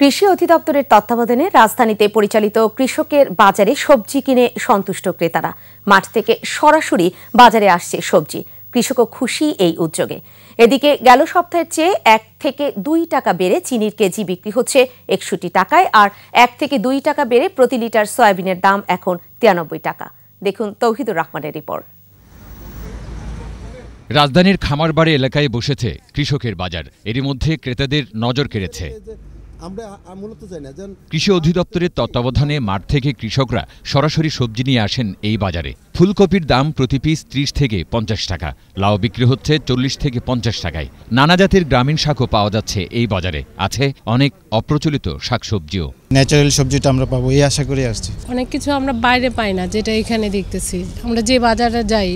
কৃষি অধিদপ্তরের তত্ত্বাবধানে রাজধানীতে পরিচালিত কৃষকের বাজারে সবজি কিনে সন্তুষ্ট ক্রেতারা মাঠ থেকে সরাসরি বাজারে আসছে সবজি কৃষকও খুশি এই উদ্যোগে এদিকে গেল সপ্তাহের চেয়ে এক থেকে দুই টাকা বেড়ে চিনির কেজি বিক্রি হচ্ছে একষট্টি টাকায় আর এক থেকে দুই টাকা বেড়ে প্রতি লিটার সয়াবিনের দাম এখন তিরানব্বই টাকা দেখুন তৌহিদুর রহমানের রিপোর্ট রাজধানীর খামারবাড়ি এলাকায় বসেছে কৃষকের বাজার এরই মধ্যে ক্রেতাদের নজর কেড়েছে আমরা মূলত না কৃষি অধিদপ্তরের তত্ত্বাবধানে মাঠ থেকে কৃষকরা সরাসরি সবজি নিয়ে আসেন এই বাজারে ফুলকপির দাম প্রতি পিস ত্রিশ থেকে পঞ্চাশ টাকা লাউ বিক্রি হচ্ছে চল্লিশ থেকে পঞ্চাশ টাকায় নানা জাতের গ্রামীণ শাকও পাওয়া যাচ্ছে এই বাজারে আছে অনেক অপ্রচলিত শাকসবজিও ন্যাচারাল সবজিটা আমরা পাবো এই আশা করে আসছি অনেক কিছু আমরা বাইরে পাই না যেটা এখানে দেখতেছি আমরা যে বাজারে যাই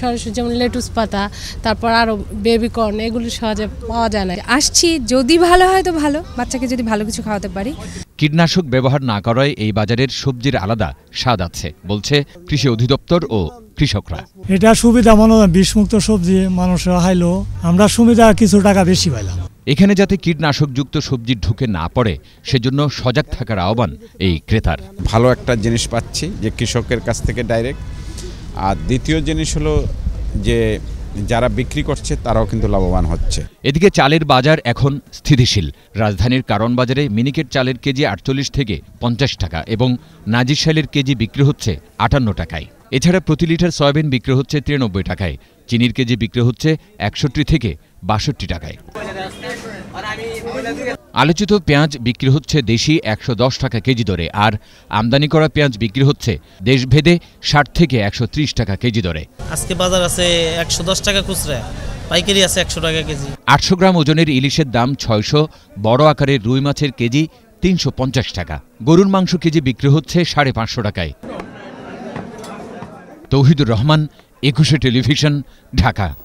সরাসরি যেমন লেটুস পাতা তারপর আরও বেবিকর্ন এগুলো সহজে পাওয়া যায় না আসছি যদি ভালো হয় তো ভালো বাচ্চাকে যদি ভালো কিছু খাওয়াতে পারি কীটনাশক ব্যবহার না করায় এই বাজারের সবজির আলাদা স্বাদ আছে বলছে কৃষি অধিদপ্তর ও কৃষকরা এটা সুবিধা মনে হয় বিষমুক্ত সবজি মানুষরা হাইলো আমরা সুবিধা কিছু টাকা বেশি পাইলাম এখানে যাতে কীটনাশকযুক্ত সবজি ঢুকে না পড়ে সেজন্য সজাগ থাকার আহ্বান এই ক্রেতার ভালো একটা জিনিস পাচ্ছি যে কৃষকের কাছ থেকে ডাইরেক্ট আর দ্বিতীয় জিনিস হলো যে যারা বিক্রি করছে তারাও কিন্তু লাভবান হচ্ছে এদিকে চালের বাজার এখন স্থিতিশীল রাজধানীর কারণ বাজারে মিনিকেট চালের কেজি আটচল্লিশ থেকে পঞ্চাশ টাকা এবং নাজির শালের কেজি বিক্রি হচ্ছে আটান্ন টাকায় এছাড়া প্রতি লিটার সয়াবিন বিক্রি হচ্ছে তিরানব্বই টাকায় চিনির কেজি বিক্রি হচ্ছে একষট্টি থেকে বাষট্টি টাকায় আলোচিত পেঁয়াজ বিক্রি হচ্ছে দেশি একশো টাকা কেজি দরে আর আমদানি করা পেঁয়াজ বিক্রি হচ্ছে দেশভেদে ষাট থেকে একশো টাকা কেজি দরে আজকে বাজার আছে একশো টাকা খুচরা পাইকারি আছে একশো টাকা কেজি আটশো গ্রাম ওজনের ইলিশের দাম ছয়শো বড় আকারের রুই মাছের কেজি তিনশো টাকা গরুর মাংস কেজি বিক্রি হচ্ছে সাড়ে পাঁচশো টাকায় তৌহিদুর রহমান একুশে টেলিভিশন ঢাকা